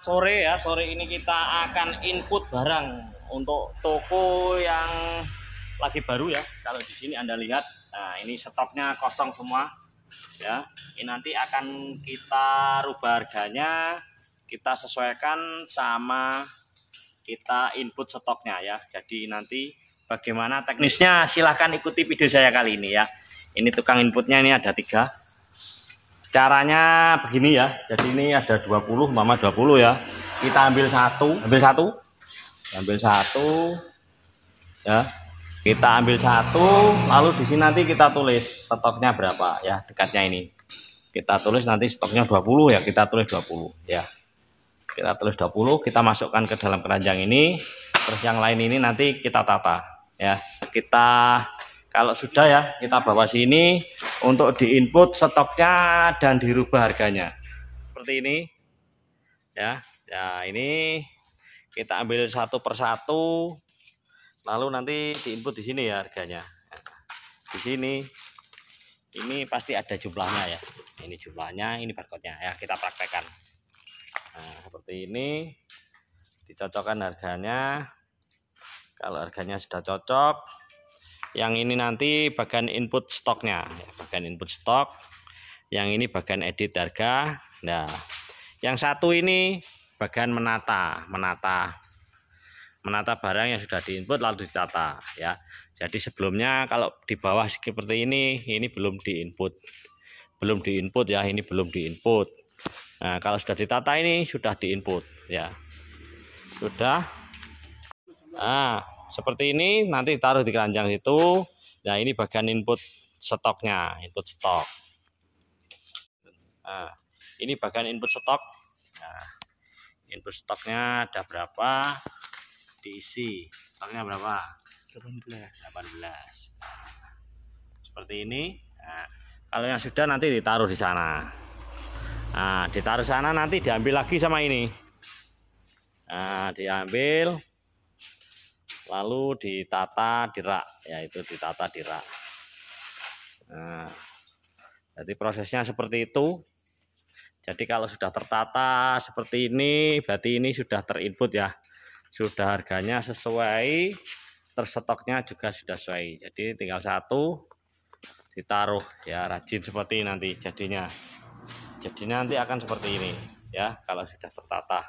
sore ya sore ini kita akan input barang untuk toko yang lagi baru ya kalau di sini anda lihat nah ini stoknya kosong semua ya ini nanti akan kita rubah harganya kita sesuaikan sama kita input stoknya ya jadi nanti bagaimana teknisnya silahkan ikuti video saya kali ini ya ini tukang inputnya ini ada tiga caranya begini ya jadi ini ada 20 mama 20 ya kita ambil satu ambil satu ambil satu ya kita ambil satu lalu di sini nanti kita tulis stoknya berapa ya dekatnya ini kita tulis nanti stoknya 20 ya kita tulis 20 ya kita tulis 20 kita masukkan ke dalam keranjang ini terus yang lain ini nanti kita tata ya kita kalau sudah ya kita bawa sini untuk diinput stoknya dan dirubah harganya. Seperti ini. Ya. Ya ini kita ambil satu persatu lalu nanti diinput di sini ya harganya. Di sini ini pasti ada jumlahnya ya. Ini jumlahnya, ini barcode-nya ya, kita praktekkan. Nah, seperti ini dicocokkan harganya. Kalau harganya sudah cocok, yang ini nanti bagian input stoknya bagian input stok yang ini bagian edit harga nah yang satu ini bagian menata menata menata barang yang sudah diinput lalu ditata ya jadi sebelumnya kalau di bawah seperti ini ini belum diinput belum diinput ya ini belum diinput nah kalau sudah ditata ini sudah diinput ya sudah ah seperti ini nanti taruh di keranjang itu nah ini bagian input stoknya input stok nah, ini bagian input stok nah, input stoknya ada berapa diisi stoknya berapa 18 18 nah, seperti ini nah, kalau yang sudah nanti ditaruh di sana nah ditaruh sana nanti diambil lagi sama ini nah diambil lalu ditata di rak yaitu ditata di rak nah, jadi prosesnya seperti itu jadi kalau sudah tertata seperti ini, berarti ini sudah terinput ya. Sudah harganya sesuai, terstoknya juga sudah sesuai. Jadi tinggal satu ditaruh ya rajin seperti nanti jadinya. jadinya nanti akan seperti ini ya kalau sudah tertata.